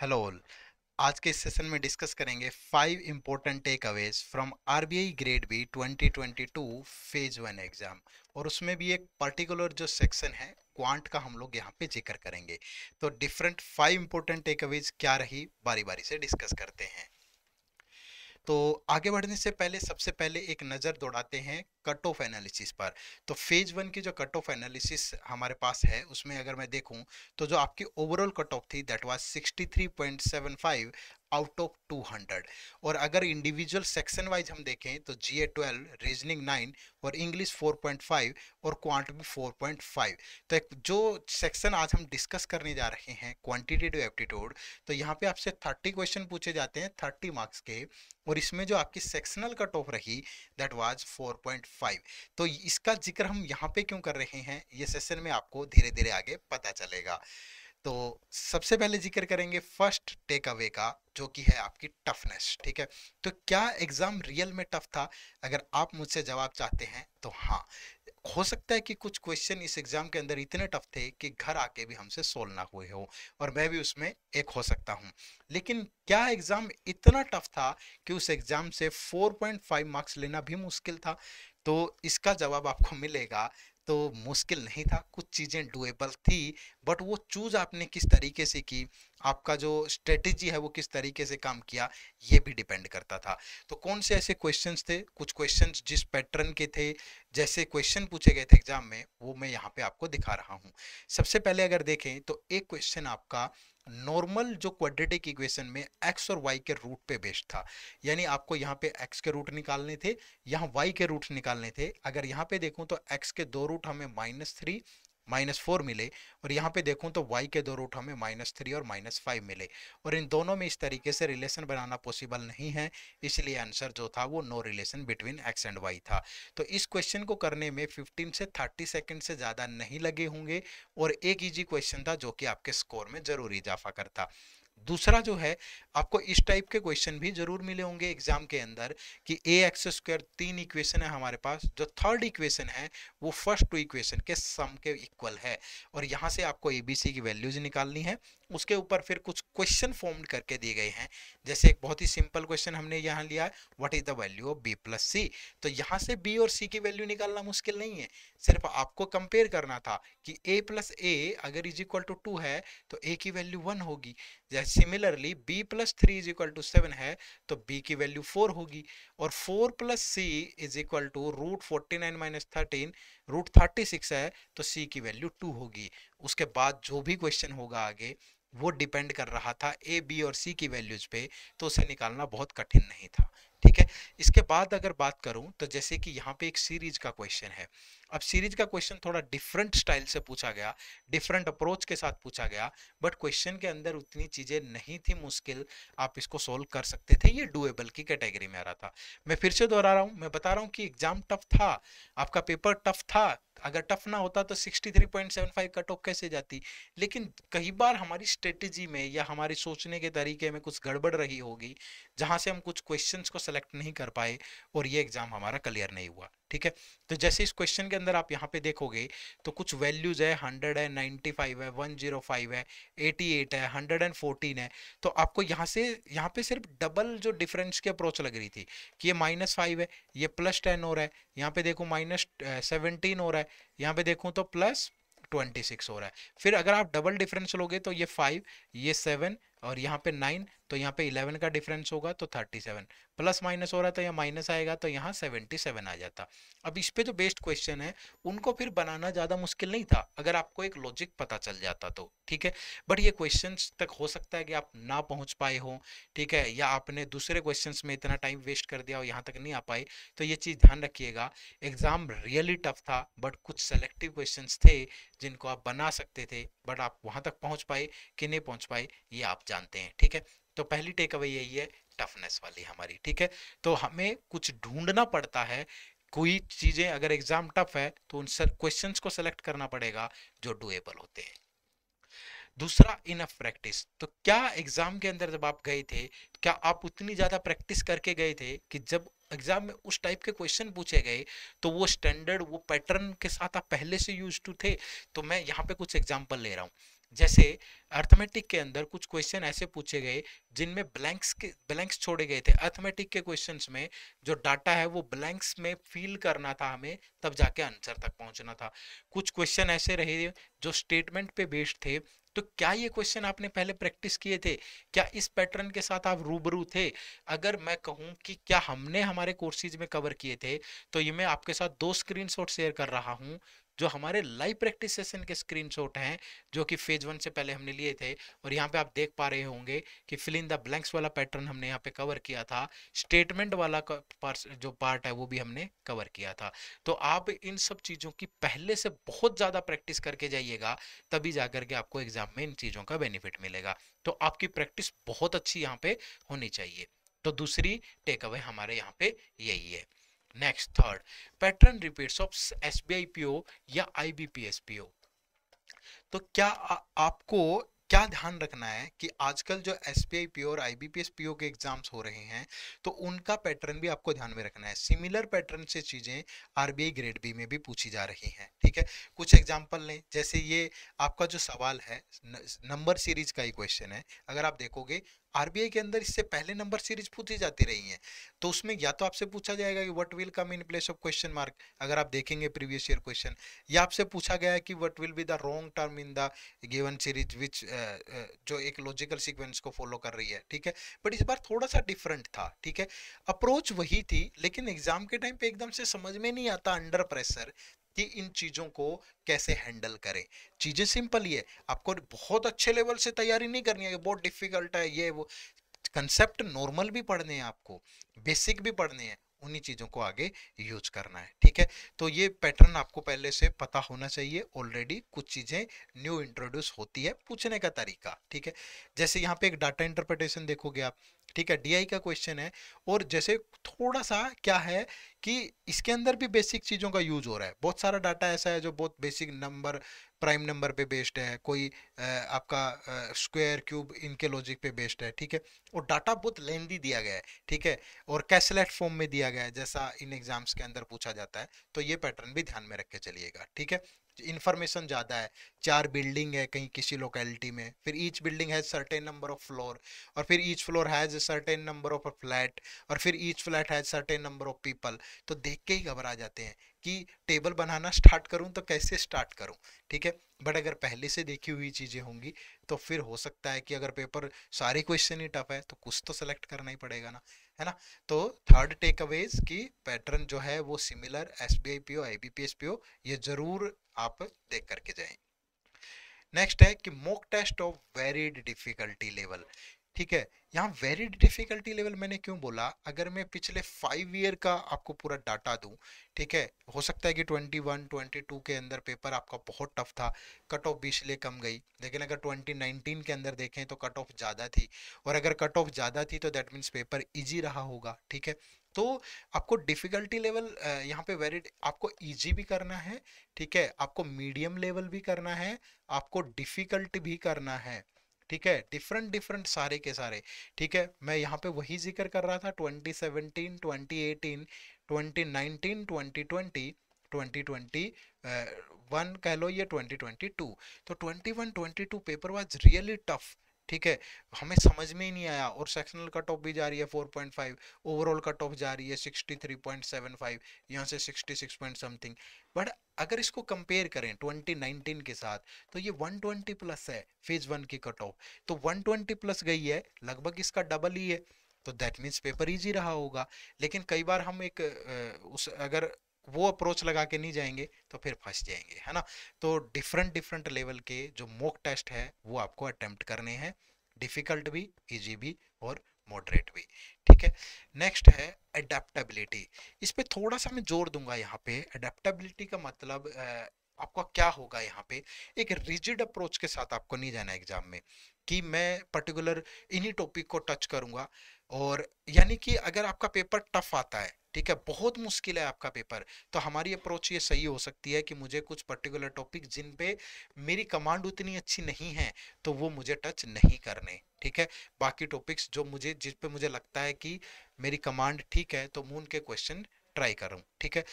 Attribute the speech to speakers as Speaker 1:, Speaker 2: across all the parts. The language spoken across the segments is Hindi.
Speaker 1: हेलो ऑल आज के इस सेशन में डिस्कस करेंगे five important takeaways from RBI grade B 2022 phase one exam और उसमें भी एक पर्टिकुलर जो सेक्शन है क्वांट का हम लोग यहाँ पे जिक्र करेंगे तो different five important takeaways क्या रही बारी बारी से डिस्कस करते हैं तो आगे बढ़ने से पहले सबसे पहले एक नज़र दौड़ाते हैं कट ऑफ एनालिसिस पर तो फेज वन की जो कट ऑफ एनालिसिस हमारे पास है उसमें अगर मैं देखूं तो जो आपकी ओवरऑल कट ऑफ थी दैट वाज 63.75 आउट ऑफ 200 और अगर इंडिविजुअल सेक्शन वाइज हम देखें तो G A twelve reasoning nine और इंग्लिश 4.5 और क्वांट भी 4.5 तो एक जो सेक्शन आज हम डिस्कस करने जा रहे हैं क्वांटिटेटिव एप्टीट्यूड तो यहाँ पे आपसे 30 क्वेश्चन पूछे जाते हैं 30 मार्क्स के और इसमें जो आपकी सेक्शनल कट ऑफ रही दैट वाज 4.5 तो इसका जिक्र हम यहाँ पे क्यों कर रहे हैं ये सेशन में आपको धीरे धीरे आगे पता चलेगा तो सबसे पहले जिक्र करेंगे फर्स्ट टेक अवे का जो कि है आपकी टफनेस ठीक है तो क्या एग्ज़ाम रियल में टफ था अगर आप मुझसे जवाब चाहते हैं तो हाँ हो सकता है कि कुछ क्वेश्चन इस एग्ज़ाम के अंदर इतने टफ थे कि घर आके भी हमसे सोल्व ना हुए हो और मैं भी उसमें एक हो सकता हूँ लेकिन क्या एग्ज़ाम इतना टफ था कि उस एग्ज़ाम से 4.5 मार्क्स लेना भी मुश्किल था तो इसका जवाब आपको मिलेगा तो मुश्किल नहीं था कुछ चीज़ें डुएबल थी बट वो चूज़ आपने किस तरीके से की आपका जो स्ट्रेटजी है वो किस तरीके से काम किया ये भी डिपेंड करता था तो कौन से ऐसे क्वेश्चंस थे कुछ क्वेश्चंस जिस पैटर्न के थे जैसे क्वेश्चन पूछे गए थे एग्जाम में वो मैं यहाँ पे आपको दिखा रहा हूँ सबसे पहले अगर देखें तो एक क्वेश्चन आपका नॉर्मल जो क्वाड्रेटिक इक्वेशन में एक्स और वाई के रूट पे बेस्ड था यानी आपको यहाँ पे एक्स के रूट निकालने थे यहाँ वाई के रूट निकालने थे अगर यहाँ पे देखूँ तो एक्स के दो रूट हमें माइनस थ्री माइनस फोर मिले और यहाँ पे देखूँ तो वाई के दो रूट हमें माइनस थ्री और माइनस फाइव मिले और इन दोनों में इस तरीके से रिलेशन बनाना पॉसिबल नहीं है इसलिए आंसर जो था वो no relation between x and y था तो इस क्वेश्चन को करने में फिफ्टीन से थर्टी सेकेंड से ज़्यादा नहीं लगे होंगे और एक ईजी क्वेश्चन था जो कि आपके स्कोर में ज़रूर इजाफा करता दूसरा जो है आपको इस टाइप के क्वेश्चन भी जरूर मिले होंगे एग्जाम के अंदर कि ए एक्स स्क्वायर तीन इक्वेशन है हमारे पास जो थर्ड इक्वेशन है वो फर्स्ट टू इक्वेशन के सम के इक्वल है और यहाँ से आपको ए बी सी की वैल्यूज निकालनी है उसके ऊपर फिर कुछ क्वेश्चन फॉर्म करके दिए गए हैं जैसे एक बहुत ही सिंपल क्वेश्चन हमने यहाँ लिया है what is the value of b plus c तो यहाँ से बी और सी की वैल्यू निकालना मुश्किल नहीं है सिर्फ आपको कंपेयर करना था कि ए प्लस ए अगर इज इक्वल टू टू है तो ए की वैल्यू वन होगी जैसे similarly b plus three is equal to seven है तो b की वैल्यू फोर होगी और four plus c is equal to root forty nine minus thirteen root thirty six है तो c की वैल्यू टू होगी उसके बाद जो भी क्वेश्चन होगा आगे वो डिपेंड कर रहा था ए बी और सी की वैल्यूज पे तो उसे निकालना बहुत कठिन नहीं था ठीक है इसके बाद अगर बात करूं तो जैसे कि यहाँ पे एक सीरीज का क्वेश्चन है अब सीरीज का क्वेश्चन थोड़ा डिफरेंट स्टाइल से पूछा गया डिफरेंट अप्रोच के साथ पूछा गया बट क्वेश्चन के अंदर उतनी चीजें नहीं थी मुश्किल आप इसको सोल्व कर सकते थे ये डुएबल की कैटेगरी में आ रहा था मैं फिर से दोहरा रहा हूँ मैं बता रहा हूँ कि एग्जाम टफ था आपका पेपर टफ था अगर टफ ना होता तो 63.75 कट ऑफ कैसे जाती लेकिन कई बार हमारी स्ट्रेटजी में या हमारे सोचने के तरीके में कुछ गड़बड़ रही होगी जहां से हम कुछ क्वेश्चंस को सेलेक्ट नहीं कर पाए और ये एग्जाम हमारा क्लियर नहीं हुआ ठीक है तो जैसे इस क्वेश्चन के अंदर आप यहाँ पे देखोगे तो कुछ वैल्यूज है हंड्रेड है नाइन्टी फाइव है वन जीरो फाइव है एटी एट है हंड्रेड एंड फोर्टीन है तो आपको यहाँ से यहाँ पे सिर्फ डबल जो डिफरेंस की अप्रोच लग रही थी कि ये माइनस फाइव है ये प्लस टेन हो रहा है यहाँ पे देखो माइनस सेवनटीन हो रहा है यहाँ पे देखूँ तो प्लस ट्वेंटी सिक्स हो रहा है फिर अगर आप डबल डिफरेंस लोगे तो ये फाइव ये सेवन और यहाँ पे नाइन तो यहाँ पे 11 का डिफरेंस होगा तो 37 प्लस माइनस हो रहा था या माइनस आएगा तो यहाँ 77 आ जाता अब इस पे जो बेस्ट क्वेश्चन है उनको फिर बनाना ज़्यादा मुश्किल नहीं था अगर आपको एक लॉजिक पता चल जाता तो ठीक है बट ये क्वेश्चन तक हो सकता है कि आप ना पहुँच पाए हो ठीक है या आपने दूसरे क्वेश्चन में इतना टाइम वेस्ट कर दिया और यहाँ तक नहीं आ पाए तो ये चीज़ ध्यान रखिएगा एग्जाम रियली टफ था बट कुछ सेलेक्टिव क्वेश्चन थे जिनको आप बना सकते थे बट आप वहाँ तक पहुँच पाए कि नहीं पहुँच पाए ये आप जानते हैं ठीक है तो तो पहली टेक अवे यही है टफनेस वाली हमारी ठीक है तो हमें कुछ ढूंढना पड़ता है कोई चीज़ें अगर एग्जाम टफ है तो उन सर क्वेश्चंस को सेलेक्ट करना पड़ेगा जो डुएबल होते हैं दूसरा इनफ प्रैक्टिस तो क्या एग्जाम के अंदर जब आप गए थे तो क्या आप उतनी ज़्यादा प्रैक्टिस करके गए थे कि जब एग्जाम में उस टाइप के क्वेश्चन पूछे गए तो वो स्टैंडर्ड वो पैटर्न के साथ आप पहले से यूज टू थे तो मैं यहाँ पे कुछ एग्जाम्पल ले रहा हूँ जैसे अर्थमेटिक के अंदर कुछ क्वेश्चन ऐसे पूछे गए जिनमें ब्लैंक्स के ब्लैंक्स छोड़े गए थे अर्थमेटिक के क्वेश्चन में जो डाटा है वो ब्लैंक्स में फील करना था हमें तब जाके आंसर तक पहुंचना था कुछ क्वेश्चन ऐसे रहे जो स्टेटमेंट पे बेस्ड थे तो क्या ये क्वेश्चन आपने पहले प्रैक्टिस किए थे क्या इस पैटर्न के साथ आप रूबरू थे अगर मैं कहूँ कि क्या हमने हमारे कोर्सेज में कवर किए थे तो ये मैं आपके साथ दो स्क्रीनशॉट शेयर कर रहा हूँ जो हमारे लाइव प्रैक्टिस सेशन के स्क्रीनशॉट हैं जो कि फेज वन से पहले हमने लिए थे और यहाँ पे आप देख पा रहे होंगे कि फिल इन द ब्लैंक्स वाला पैटर्न हमने यहाँ पे कवर किया था स्टेटमेंट वाला जो पार्ट है वो भी हमने कवर किया था तो आप इन सब चीज़ों की पहले से बहुत ज़्यादा प्रैक्टिस करके जाइएगा तभी जा करके आपको एग्जाम में इन चीज़ों का बेनिफिट मिलेगा तो आपकी प्रैक्टिस बहुत अच्छी यहाँ पे होनी चाहिए तो दूसरी टेक अवे हमारे यहाँ पे यही है next third pattern repeats of S B I P O या I B P S P O तो क्या आ, आपको क्या ध्यान रखना है कि आजकल जो एस पी आई पी और I B P S P O के एग्जाम्स हो रहे हैं तो उनका पैटर्न भी आपको ध्यान में रखना है सिमिलर पैटर्न से चीज़ें R B I grade B में भी पूछी जा रही हैं ठीक है कुछ एग्जाम्पल लें जैसे ये आपका जो सवाल है नंबर सीरीज का ही क्वेश्चन है अगर आप देखोगे आरबीआई के अंदर इससे पहले नंबर सीरीज पूछी जाती रही है तो उसमें या तो आपसे पूछा जाएगा कि what will come in place of question mark अगर आप देखेंगे प्रीवियस ईयर क्वेश्चन या आपसे पूछा गया है कि what will be the wrong term in the given series which जो एक लॉजिकल सीक्वेंस को फॉलो कर रही है ठीक है बट इस बार थोड़ा सा डिफरेंट था ठीक है अप्रोच वही थी लेकिन एग्जाम के टाइम पे एकदम से समझ में नहीं आता अंडर प्रेशर कि इन चीज़ों को कैसे हैंडल करें चीज़ें सिंपल ही है आपको बहुत अच्छे लेवल से तैयारी नहीं करनी है बहुत डिफिकल्ट है ये वो कंसेप्ट नॉर्मल भी पढ़ने हैं आपको बेसिक भी पढ़ने हैं उन्हीं चीज़ों को आगे यूज करना है ठीक है तो ये पैटर्न आपको पहले से पता होना चाहिए ऑलरेडी कुछ चीज़ें न्यू इंट्रोड्यूस होती है पूछने का तरीका ठीक है जैसे यहाँ पे एक डाटा इंटरप्रिटेशन देखोगे आप ठीक है डीआई का क्वेश्चन है और जैसे थोड़ा सा क्या है कि इसके अंदर भी बेसिक चीज़ों का यूज हो रहा है बहुत सारा डाटा ऐसा है जो बहुत बेसिक नंबर प्राइम नंबर पे बेस्ड है कोई आपका स्क्वायर क्यूब इनके लॉजिक पे बेस्ड है ठीक है और डाटा बहुत लेंदी दिया गया है ठीक है और कैसलेट फॉर्म में दिया गया है जैसा इन एग्जाम्स के अंदर पूछा जाता है तो ये पैटर्न भी ध्यान में रख के चलिएगा ठीक है इन्फॉर्मेशन ज़्यादा है चार बिल्डिंग है कहीं किसी लोकेलिटी में फिर each building has certain number of floor और फिर each floor has certain number of flat और फिर each flat has certain number of people तो देख के ही घबरा जाते हैं कि टेबल बनाना स्टार्ट करूं तो कैसे स्टार्ट करूं ठीक है बट अगर पहले से देखी हुई चीज़ें होंगी तो फिर हो सकता है कि अगर पेपर सारे क्वेश्चन ही टफ है तो कुछ तो सेलेक्ट करना ही पड़ेगा ना है ना तो थर्ड टेक अवेज की पैटर्न जो है वो similar S B I P O I B P S P O ये ज़रूर आप देख करके जाएं नेक्स्ट है कि mock test of varied difficulty level ठीक है यहाँ वेरी डिफिकल्टी लेवल मैंने क्यों बोला अगर मैं पिछले फाइव ईयर का आपको पूरा डाटा दूं ठीक है हो सकता है कि 21, 22 के अंदर पेपर आपका बहुत टफ था कट ऑफ भी इसलिए कम गई लेकिन अगर 2019 के अंदर देखें तो कट ऑफ ज़्यादा थी और अगर कट ऑफ ज़्यादा थी तो दैट मीन्स पेपर ईजी रहा होगा ठीक है तो आपको डिफ़िकल्टी लेवल यहाँ पे वेरी आपको इजी भी करना है ठीक है आपको मीडियम लेवल भी करना है आपको डिफ़िकल्ट भी करना है ठीक है डिफरेंट डिफरेंट सारे के सारे ठीक है मैं यहाँ पे वही जिक्र कर रहा था twenty seventeen twenty eighteen twenty nineteen twenty twenty twenty twenty one कह लो ये ट्वेंटी ट्वेंटी टू तो twenty one twenty two paper was really tough ठीक है हमें समझ में ही नहीं आया और सेक्शनल कट ऑफ भी जा रही है 4.5 ओवरऑल कट ऑफ जा रही है 63.75 यहाँ से 66 पॉइंट समथिंग बट अगर इसको कंपेयर करें 2019 के साथ तो ये 120 प्लस है फेज वन की कट ऑफ तो 120 प्लस गई है लगभग इसका डबल ही है तो दैट मीन्स पेपर इजी रहा होगा लेकिन कई बार हम एक उस अगर वो अप्रोच लगा के नहीं जाएंगे तो फिर फंस जाएंगे है ना तो डिफरेंट डिफरेंट लेवल के जो मोक टेस्ट है वो आपको अटैम्प्ट करने हैं डिफ़िकल्ट भी ईजी भी और मॉडरेट भी ठीक है नेक्स्ट है अडेप्टबिलिटी इस पर थोड़ा सा मैं जोर दूंगा यहाँ पे अडेप्टबिलिटी का मतलब आपका क्या होगा यहाँ पे एक रिजिड अप्रोच के साथ आपको नहीं जाना एग्जाम में कि मैं पर्टिकुलर इन्हीं टॉपिक को टच करूँगा और यानी कि अगर आपका पेपर टफ आता है ठीक है बहुत मुश्किल है आपका पेपर तो हमारी अप्रोच ये सही हो सकती है कि मुझे कुछ पर्टिकुलर टॉपिक जिन पे मेरी कमांड उतनी अच्छी नहीं है तो वो मुझे टच नहीं करने ठीक है बाकी टॉपिक्स जो मुझे जिस पे मुझे लगता है कि मेरी कमांड ठीक है तो मैं उनके क्वेश्चन ट्राई करूँ ठीक है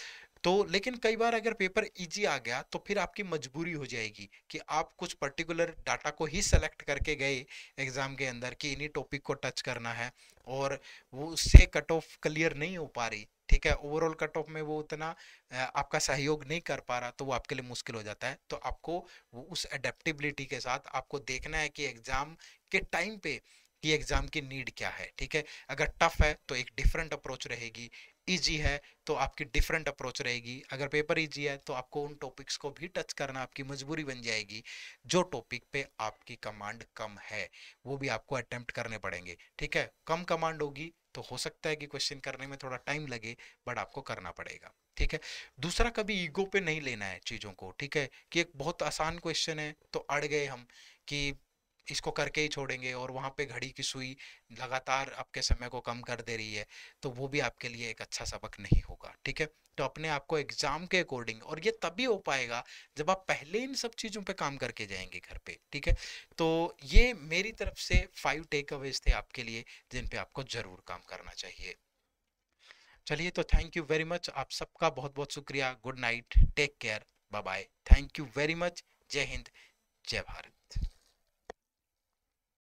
Speaker 1: तो लेकिन कई बार अगर पेपर इजी आ गया तो फिर आपकी मजबूरी हो जाएगी कि आप कुछ पर्टिकुलर डाटा को ही सेलेक्ट करके गए एग्ज़ाम के अंदर कि इन्हीं टॉपिक को टच करना है और वो उससे कट ऑफ क्लियर नहीं हो पा रही ठीक है ओवरऑल कट ऑफ में वो उतना आपका सहयोग नहीं कर पा रहा तो वो आपके लिए मुश्किल हो जाता है तो आपको वो उस एडेप्टिबिलिटी के साथ आपको देखना है कि एग्ज़ाम के टाइम पे कि एग्ज़ाम की नीड क्या है ठीक है अगर टफ है तो एक डिफरेंट अप्रोच रहेगी ईजी है तो आपकी डिफरेंट अप्रोच रहेगी अगर पेपर ईजी है तो आपको उन टॉपिक्स को भी टच करना आपकी मजबूरी बन जाएगी जो टॉपिक पे आपकी कमांड कम है वो भी आपको अटेम्प्ट करने पड़ेंगे ठीक है कम कमांड होगी तो हो सकता है कि क्वेश्चन करने में थोड़ा टाइम लगे बट आपको करना पड़ेगा ठीक है दूसरा कभी ईगो पे नहीं लेना है चीज़ों को ठीक है कि एक बहुत आसान क्वेश्चन है तो अड़ गए हम कि इसको करके ही छोड़ेंगे और वहाँ पे घड़ी की सुई लगातार आपके समय को कम कर दे रही है तो वो भी आपके लिए एक अच्छा सबक नहीं होगा ठीक है तो अपने आप को एग्जाम के अकॉर्डिंग और ये तभी हो पाएगा जब आप पहले इन सब चीज़ों पे काम करके जाएंगे घर पे ठीक है तो ये मेरी तरफ से फाइव टेक अवेज थे आपके लिए जिन पे आपको ज़रूर काम करना चाहिए चलिए तो थैंक यू वेरी मच आप सबका बहुत बहुत शुक्रिया good night take care bye bye thank you very much जय हिंद जय भारत